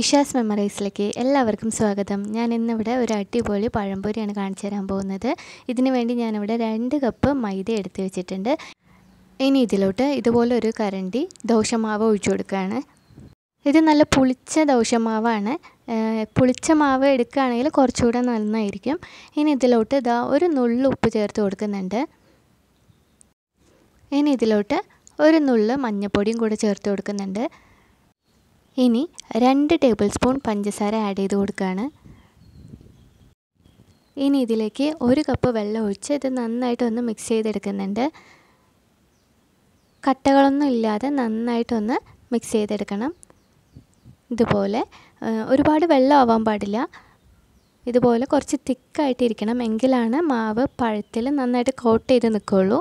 ഇഷാസ് മെമ്മറീസിലേക്ക് എല്ലാവർക്കും സ്വാഗതം ഞാൻ ഇന്നിവിടെ ഒരു അടിപൊളി പഴംപൊരിയാണ് കാണിച്ചു തരാൻ പോകുന്നത് ഇതിനു വേണ്ടി ഞാനിവിടെ രണ്ട് കപ്പ് മൈദ എടുത്തു വെച്ചിട്ടുണ്ട് ഇനി ഇതിലോട്ട് ഇതുപോലെ ഒരു കരണ്ടി ദോശമാവ് ഒഴിച്ചു കൊടുക്കുകയാണ് ഇത് നല്ല പുളിച്ച ദോശമാവാണ് പുളിച്ച മാവ് എടുക്കുകയാണെങ്കിൽ കുറച്ചുകൂടെ നന്നായിരിക്കും ഇനി ഇതിലോട്ട് ഇതാ ഒരു നുള്ളു ഉപ്പ് ചേർത്ത് കൊടുക്കുന്നുണ്ട് ഇനി ഇതിലോട്ട് ഒരു നുള്ള് മഞ്ഞൾപ്പൊടിയും കൂടെ ചേർത്ത് കൊടുക്കുന്നുണ്ട് ഇനി രണ്ട് ടേബിൾ സ്പൂൺ പഞ്ചസാര ആഡ് ചെയ്ത് കൊടുക്കുകയാണ് ഇനി ഇതിലേക്ക് ഒരു കപ്പ് വെള്ളം ഒഴിച്ച് ഇത് നന്നായിട്ടൊന്ന് മിക്സ് ചെയ്തെടുക്കുന്നുണ്ട് കട്ടകളൊന്നും ഇല്ലാതെ നന്നായിട്ടൊന്ന് മിക്സ് ചെയ്തെടുക്കണം ഇതുപോലെ ഒരുപാട് വെള്ളം ആവാൻ പാടില്ല ഇതുപോലെ കുറച്ച് തിക്കായിട്ടിരിക്കണം എങ്കിലാണ് മാവ് പഴത്തിൽ നന്നായിട്ട് കോട്ട് ചെയ്ത് നിൽക്കുകയുള്ളൂ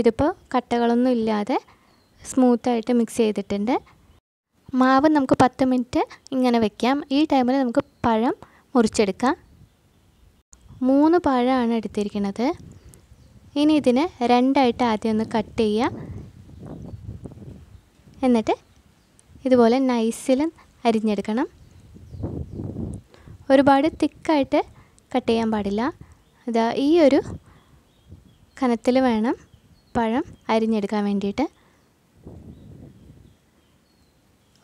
ഇതിപ്പോൾ കട്ടകളൊന്നും ഇല്ലാതെ സ്മൂത്തായിട്ട് മിക്സ് ചെയ്തിട്ടുണ്ട് മാവ് നമുക്ക് പത്ത് മിനിറ്റ് ഇങ്ങനെ വെക്കാം ഈ ടൈമിൽ നമുക്ക് പഴം മുറിച്ചെടുക്കാം മൂന്ന് പഴമാണ് എടുത്തിരിക്കുന്നത് ഇനി ഇതിനെ രണ്ടായിട്ട് ആദ്യം ഒന്ന് കട്ട് ചെയ്യുക എന്നിട്ട് ഇതുപോലെ നൈസിൽ അരിഞ്ഞെടുക്കണം ഒരുപാട് തിക്കായിട്ട് കട്ട് ചെയ്യാൻ പാടില്ല ഇതാ ഈ ഒരു കനത്തിൽ വേണം പഴം അരിഞ്ഞെടുക്കാൻ വേണ്ടിയിട്ട്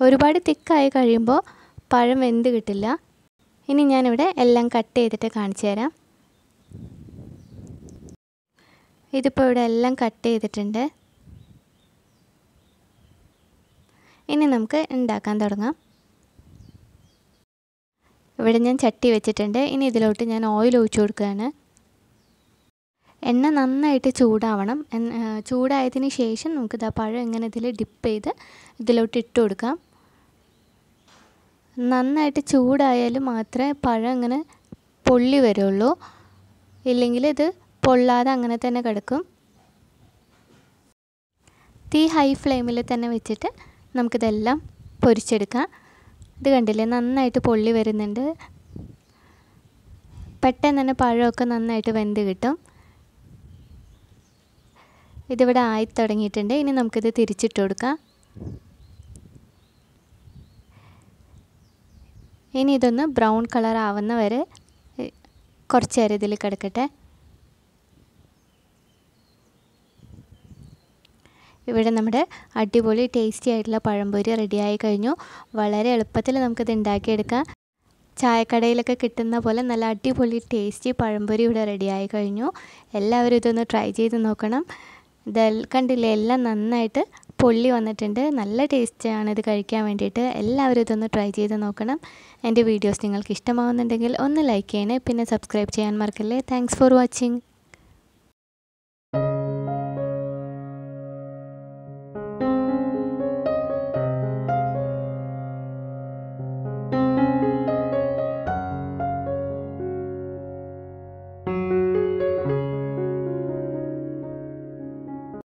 ഒരുപാട് തിക്കായി കഴിയുമ്പോൾ പഴം വെന്ത് കിട്ടില്ല ഇനി ഞാനിവിടെ എല്ലാം കട്ട് ചെയ്തിട്ട് കാണിച്ചു തരാം ഇതിപ്പോൾ ഇവിടെ എല്ലാം കട്ട് ചെയ്തിട്ടുണ്ട് ഇനി നമുക്ക് ഉണ്ടാക്കാൻ തുടങ്ങാം ഇവിടെ ഞാൻ ചട്ടി വെച്ചിട്ടുണ്ട് ഇനി ഇതിലോട്ട് ഞാൻ ഓയിൽ ഒഴിച്ചു കൊടുക്കുകയാണ് എണ്ണ നന്നായിട്ട് ചൂടാവണം ചൂടായതിന് ശേഷം നമുക്ക് ഇതാ പഴം ഇങ്ങനെ ഇതിൽ ഡിപ്പ് ചെയ്ത് ഇതിലോട്ട് ഇട്ട് കൊടുക്കാം നന്നായിട്ട് ചൂടായാൽ മാത്രമേ പഴം അങ്ങനെ പൊള്ളി വരുള്ളൂ ഇല്ലെങ്കിൽ ഇത് പൊള്ളാതെ അങ്ങനെ തന്നെ കിടക്കും തീ ഹൈ ഫ്ലെയിമിൽ തന്നെ വെച്ചിട്ട് നമുക്കിതെല്ലാം പൊരിച്ചെടുക്കാം ഇത് കണ്ടില്ലേ നന്നായിട്ട് പൊള്ളി വരുന്നുണ്ട് പെട്ടെന്ന് തന്നെ പഴമൊക്കെ നന്നായിട്ട് വെന്ത് കിട്ടും ഇതിവിടെ ആയി തുടങ്ങിയിട്ടുണ്ട് ഇനി നമുക്കിത് തിരിച്ചിട്ട് കൊടുക്കാം ഇനി ഇതൊന്ന് ബ്രൗൺ കളർ ആവുന്ന വരെ കുറച്ച് നേരം ഇതിൽ കിടക്കട്ടെ ഇവിടെ നമ്മുടെ അടിപൊളി ടേസ്റ്റി ആയിട്ടുള്ള പഴംപൊരി റെഡിയായി കഴിഞ്ഞു വളരെ എളുപ്പത്തിൽ നമുക്കിത് ഉണ്ടാക്കിയെടുക്കാം ചായക്കടയിലൊക്കെ കിട്ടുന്ന പോലെ നല്ല അടിപൊളി ടേസ്റ്റി പഴംപൊരി ഇവിടെ റെഡിയായി കഴിഞ്ഞു എല്ലാവരും ഇതൊന്ന് ട്രൈ ചെയ്ത് നോക്കണം ഇതെല്ലാം കണ്ടില്ലേ എല്ലാം നന്നായിട്ട് പൊള്ളി വന്നിട്ടുണ്ട് നല്ല ടേസ്റ്റാണ് ഇത് കഴിക്കാൻ വേണ്ടിയിട്ട് എല്ലാവരും ഇതൊന്ന് ട്രൈ ചെയ്ത് നോക്കണം എൻ്റെ വീഡിയോസ് നിങ്ങൾക്ക് ഇഷ്ടമാവുന്നുണ്ടെങ്കിൽ ഒന്ന് ലൈക്ക് ചെയ്യണേ പിന്നെ സബ്സ്ക്രൈബ് ചെയ്യാൻ മറക്കല്ലേ താങ്ക്സ് ഫോർ വാച്ചിങ്